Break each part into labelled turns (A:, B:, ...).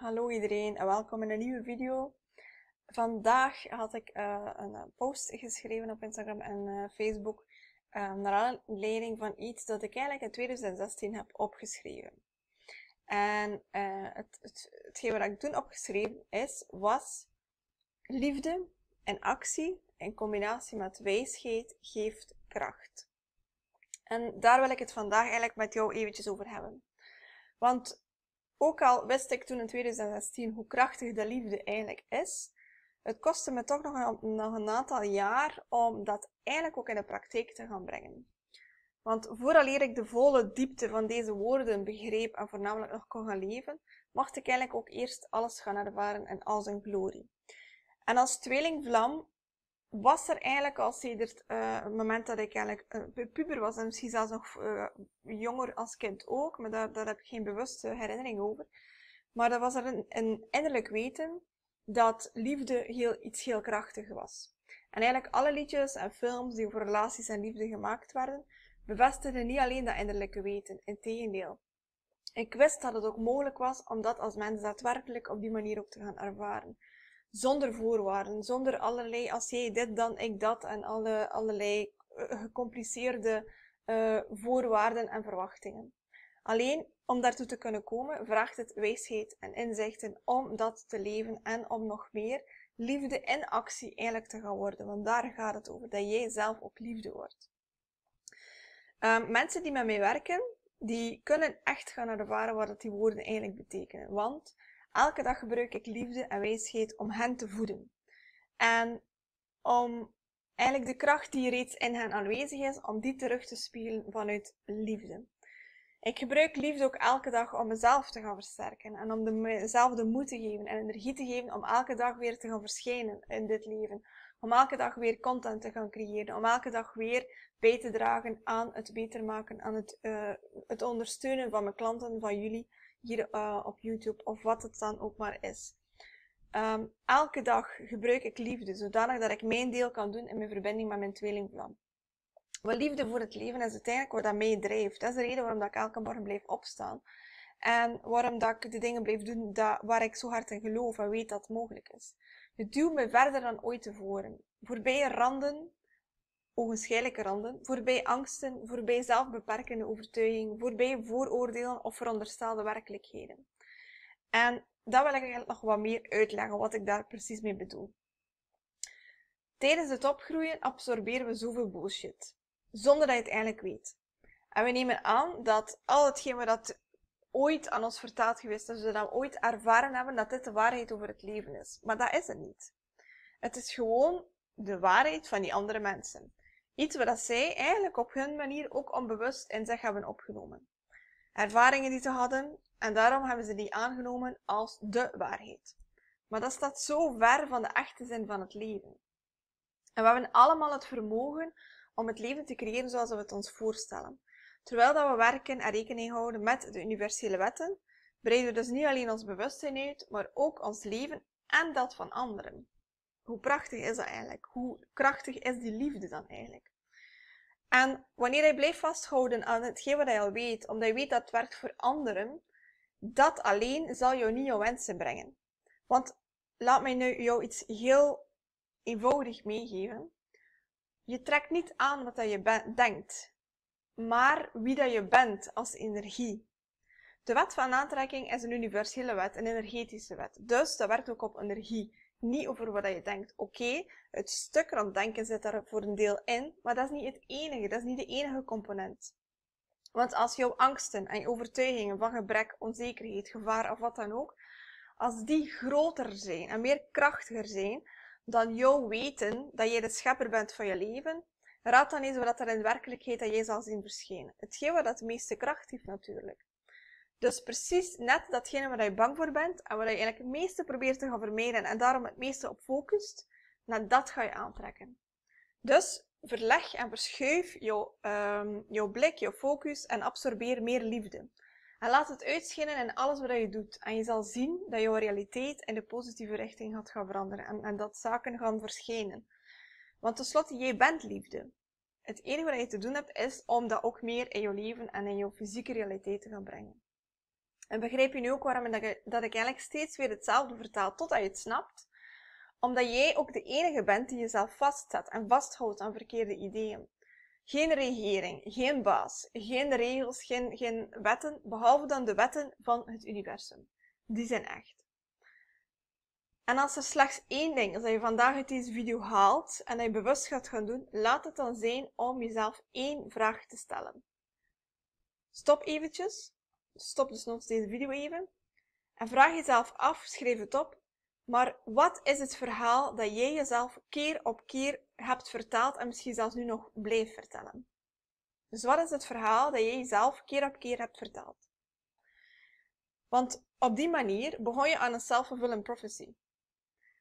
A: Hallo iedereen en welkom in een nieuwe video. Vandaag had ik eh, een eh, post geschreven op Instagram en eh, Facebook ehm, naar aanleiding van iets dat ik eigenlijk in 2016 heb opgeschreven. En het, het, hetgeen wat ik toen opgeschreven is, was liefde en actie in combinatie met wijsheid geeft kracht. En daar wil ik het vandaag eigenlijk met jou eventjes over hebben. Want ook al wist ik toen in 2016 hoe krachtig de liefde eigenlijk is, het kostte me toch nog een, nog een aantal jaar om dat eigenlijk ook in de praktijk te gaan brengen. Want vooraleer ik de volle diepte van deze woorden begreep en voornamelijk nog kon gaan leven, mocht ik eigenlijk ook eerst alles gaan ervaren en al zijn glorie. En als tweelingvlam was er eigenlijk al sinds uh, eh, het moment dat ik eigenlijk eh, puber was en misschien zelfs nog eh, jonger als kind ook, maar daar, heb ik geen bewuste herinnering over. Maar dat was er een, een innerlijk weten dat liefde heel, iets heel krachtig was. En eigenlijk alle liedjes en films die over relaties en liefde gemaakt werden, bevestigden niet alleen dat innerlijke weten, integendeel. Ik wist dat het ook mogelijk was om dat als mens daadwerkelijk op die manier ook te gaan ervaren zonder voorwaarden, zonder allerlei als jij dit dan ik dat en alle, allerlei eh, gecompliceerde eh, voorwaarden en verwachtingen. Alleen om daartoe te kunnen komen vraagt het wijsheid en inzichten om dat te leven en om nog meer liefde in actie eigenlijk te gaan worden. Want daar gaat het over, dat jij zelf ook liefde wordt. Ehm, mensen die met mij werken, die kunnen echt gaan ervaren wat die woorden eigenlijk betekenen. Want Elke dag gebruik ik liefde en wijsheid om hen te voeden. En om eigenlijk de kracht die reeds in hen aanwezig is, om die terug te spiegelen vanuit liefde. Ik gebruik liefde ook elke dag om mezelf te gaan versterken en om mezelf de moed te geven en energie te geven om elke dag weer te gaan verschijnen in dit leven. Om elke dag weer content te gaan creëren, om elke dag weer bij te dragen aan het beter maken, aan het, eh, het ondersteunen van mijn klanten, van jullie, hier eh, op YouTube of wat het dan ook maar is. Ehm, elke dag gebruik ik liefde, zodanig dat ik mijn deel kan doen in mijn verbinding met mijn tweelingplan. Wel liefde voor het leven is uiteindelijk wat dat mij drijft. Dat is de reden waarom dat ik elke morgen blijf opstaan. En waarom dat ik de dingen blijf doen dat, waar ik zo hard in geloof en weet dat het mogelijk is. Het duwt me verder dan ooit tevoren. Voorbij randen onwaarschijnlijke randen, voorbij angsten, voorbij zelfbeperkende overtuigingen, voorbij vooroordelen of veronderstelde werkelijkheden. En dat wil ik eigenlijk nog wat meer uitleggen, wat ik daar precies mee bedoel. Tijdens het opgroeien absorberen we zoveel bullshit, zonder dat je het eigenlijk weet. En we nemen aan dat al hetgeen we dat ooit aan ons vertaald geweest is, dat we dat ooit ervaren hebben, dat dit de waarheid over het leven is. Maar dat is het niet. Het is gewoon de waarheid van die andere mensen. Iets wat zij eigenlijk op hun manier ook onbewust in zich hebben opgenomen. Ervaringen die ze hadden, en daarom hebben ze die aangenomen als de waarheid. Maar dat staat zo ver van de echte zin van het leven. En we hebben allemaal het vermogen om het leven te creëren zoals we het ons voorstellen. Terwijl dat we werken en rekening houden met de universele wetten, breiden we dus niet alleen ons bewustzijn uit, maar ook ons leven en dat van anderen hoe prachtig is dat eigenlijk? Hoe krachtig is die liefde dan eigenlijk? En wanneer hij blijft vasthouden aan hetgeen wat hij al weet, omdat hij weet dat het werkt voor anderen, dat alleen zal jou niet jouw wensen brengen. Want laat mij nu jou iets heel eenvoudig meegeven. Je trekt niet aan wat dat je denkt, maar wie dat je bent als energie. De wet van aantrekking is een universele wet, een energetische wet. Dus dat werkt ook op energie niet over wat je denkt. Oké, het stuk denken zit daar voor een deel in, maar dat is niet het enige, dat is niet de enige component. Want als jouw angsten en je overtuigingen van gebrek, onzekerheid, gevaar of wat dan ook, als die groter zijn en meer krachtiger zijn dan jouw weten dat jij de schepper bent van je leven, raad dan eens wat er in werkelijkheid dat jij zal zien verschijnen. Hetgeen wat dat de meeste kracht heeft natuurlijk. Dus precies net datgene waar je bang voor bent en waar je eigenlijk het meeste probeert te gaan vermijden en daarom het meeste op focust, naar dat ga je aantrekken. Dus verleg en verschuif jouw, ehm, blik, jouw focus en absorbeer meer liefde. En laat het uitschijnen in alles wat je doet. En je zal zien dat jouw realiteit in de positieve richting gaat gaan veranderen en, en dat zaken gaan verschijnen. Want tenslotte, jij bent liefde. Het enige wat je te doen hebt is om dat ook meer in jouw leven en in jouw fysieke realiteit te gaan brengen. En begrijp je nu ook waarom dat ik eigenlijk steeds weer hetzelfde vertaal totdat je het snapt? Omdat jij ook de enige bent die jezelf vastzet en vasthoudt aan verkeerde ideeën. Geen regering, geen baas, geen regels, geen, geen wetten, behalve dan de wetten van het universum. Die zijn echt. En als er slechts één ding is dat je vandaag uit deze video haalt en dat je bewust gaat gaan doen, laat het dan zijn om jezelf één vraag te stellen. Stop eventjes, stop dus nog deze video even. En vraag jezelf af, schrijf het op, maar wat is het verhaal dat jij jezelf keer op keer hebt verteld en misschien zelfs nu nog blijft vertellen? Dus wat is het verhaal dat jij jezelf keer op keer hebt verteld? Want op die manier begon je aan een self-fulfilling prophecy.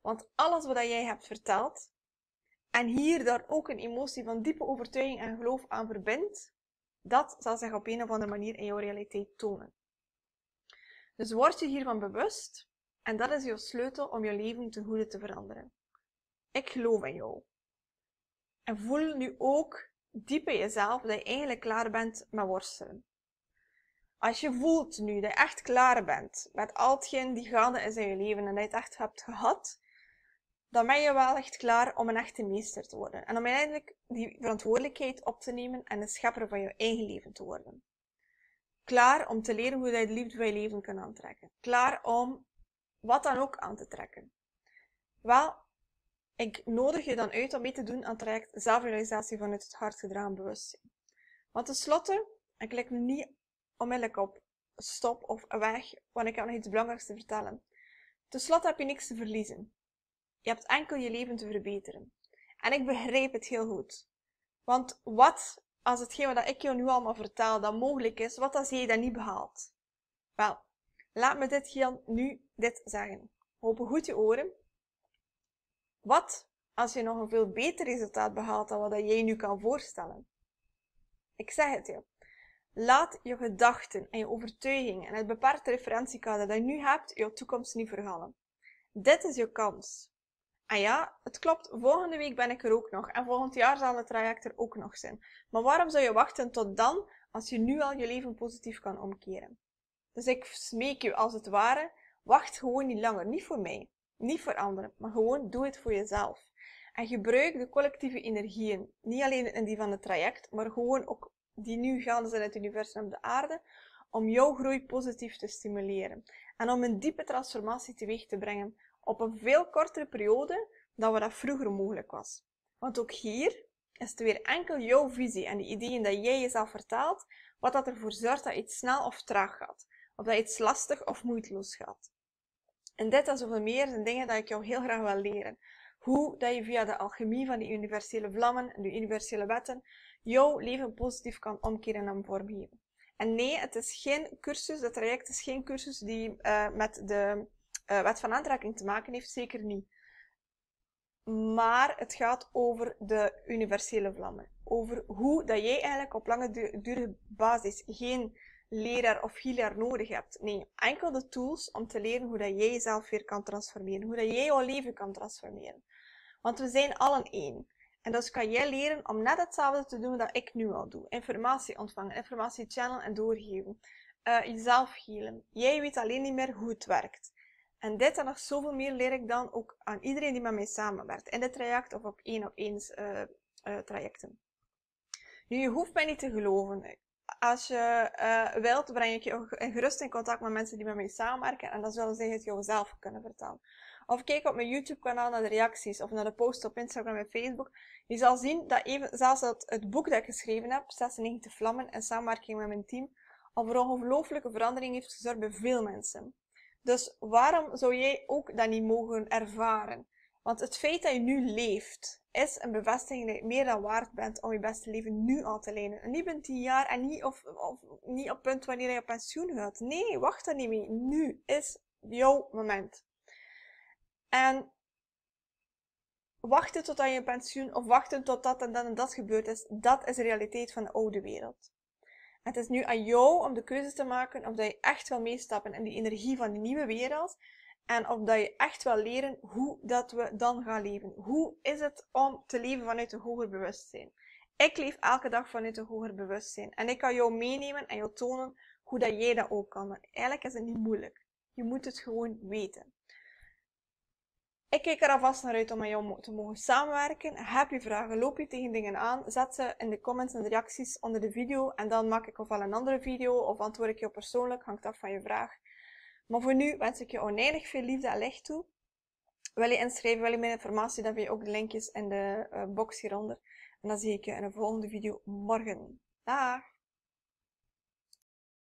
A: Want alles wat jij hebt verteld, en hier daar ook een emotie van diepe overtuiging en geloof aan verbindt, dat zal zich op een of andere manier in jouw realiteit tonen. Dus word je hiervan bewust en dat is jouw sleutel om je leven ten goede te veranderen. Ik geloof in jou. En voel nu ook diep in jezelf dat je eigenlijk klaar bent met worstelen. Als je voelt nu dat je echt klaar bent met al hetgeen die gaande is in je leven en dat je het echt hebt gehad, dan ben je wel echt klaar om een echte meester te worden. En om uiteindelijk die verantwoordelijkheid op te nemen en de schepper van je eigen leven te worden. Klaar om te leren hoe je de liefde van je leven kan aantrekken. Klaar om wat dan ook aan te trekken. Wel, ik nodig je dan uit om mee te doen aan het traject zelfrealisatie vanuit het hart gedragen bewustzijn. Want tenslotte, ik klik niet onmiddellijk op stop of weg, want ik heb nog iets belangrijks te vertellen. Tenslotte heb je niks te verliezen. Je hebt enkel je leven te verbeteren. En ik begreep het heel goed. Want wat als hetgeen wat ik jou nu allemaal vertel dat mogelijk is, wat als jij dat niet behaalt? Wel, laat me dit hier nu dit zeggen. Hopen goed je oren. Wat als je nog een veel beter resultaat behaalt dan wat jij nu kan voorstellen? Ik zeg het je. Laat je gedachten en je overtuiging en het beperkte referentiekader dat je nu hebt, je toekomst niet vergallen. Dit is je kans. En ah ja, het klopt, volgende week ben ik er ook nog. En volgend jaar zal het traject er ook nog zijn. Maar waarom zou je wachten tot dan, als je nu al je leven positief kan omkeren? Dus ik smeek je als het ware, wacht gewoon niet langer. Niet voor mij, niet voor anderen, maar gewoon doe het voor jezelf. En gebruik de collectieve energieën, niet alleen in die van het traject, maar gewoon ook die nu gaande zijn in het universum op de aarde, om jouw groei positief te stimuleren. En om een diepe transformatie teweeg te brengen op een veel kortere periode dan wat dat vroeger mogelijk was. Want ook hier is het weer enkel jouw visie en de ideeën dat jij jezelf vertaalt, wat dat ervoor zorgt dat iets snel of traag gaat. Of dat iets lastig of moeiteloos gaat. En dit en zoveel meer zijn dingen dat ik jou heel graag wil leren. Hoe dat je via de alchemie van die universele vlammen en de universele wetten jouw leven positief kan omkeren en vormgeven. En nee, het is geen cursus, dat traject is geen cursus die eh, met de uh, eh, wet van aantrekking te maken heeft, zeker niet. Maar het gaat over de universele vlammen. Over hoe dat jij eigenlijk op lange du basis geen leraar of healer nodig hebt. Nee, enkel de tools om te leren hoe dat jij jezelf weer kan transformeren. Hoe dat jij jouw leven kan transformeren. Want we zijn allen één. En dus kan jij leren om net hetzelfde te doen dat ik nu al doe. Informatie ontvangen, informatie channelen en doorgeven. Uh, jezelf healen. Jij weet alleen niet meer hoe het werkt. En dit en nog zoveel meer leer ik dan ook aan iedereen die met mij samenwerkt. In dit traject of op één op eens eh, eh, trajecten. Nu, je hoeft mij niet te geloven. Als je eh, wilt, breng ik je gerust in contact met mensen die met mij samenwerken. En dat zullen ze het jou zelf kunnen vertalen. Of kijk op mijn YouTube-kanaal naar de reacties of naar de posts op Instagram en Facebook. Je zal zien dat even, zelfs het boek dat ik geschreven heb, 96 Vlammen en samenwerking met mijn team, al voor ongelooflijke verandering heeft gezorgd bij veel mensen. Dus waarom zou jij ook dat niet mogen ervaren? Want het feit dat je nu leeft, is een bevestiging dat je meer dan waard bent om je beste leven nu al te leiden. En niet binnen tien jaar en niet, of, niet op het punt wanneer je op pensioen gaat. Nee, wacht er niet mee. Nu is jouw moment. En wachten totdat je pensioen, of wachten tot dat en dan en dat gebeurd is, dat is de realiteit van de oude wereld. Het is nu aan jou om de keuze te maken of dat je echt wil meestappen in die energie van die nieuwe wereld. En of dat je echt wil leren hoe dat we dan gaan leven. Hoe is het om te leven vanuit een hoger bewustzijn? Ik leef elke dag vanuit een hoger bewustzijn. En ik kan jou meenemen en jou tonen hoe dat jij dat ook kan. Maar eigenlijk is het niet moeilijk. Je moet het gewoon weten. Ik kijk er alvast naar uit om met jou te mogen samenwerken. Heb je vragen, loop je tegen dingen aan, zet ze in de comments en de reacties onder de video en dan maak ik ofwel een andere video of antwoord ik jou persoonlijk, hangt af van je vraag. Maar voor nu wens ik je oneindig veel liefde en licht toe. Wil je inschrijven, wil je meer informatie, dan vind je ook de linkjes in de eh, box hieronder. En dan zie ik je in een volgende video morgen. Dag!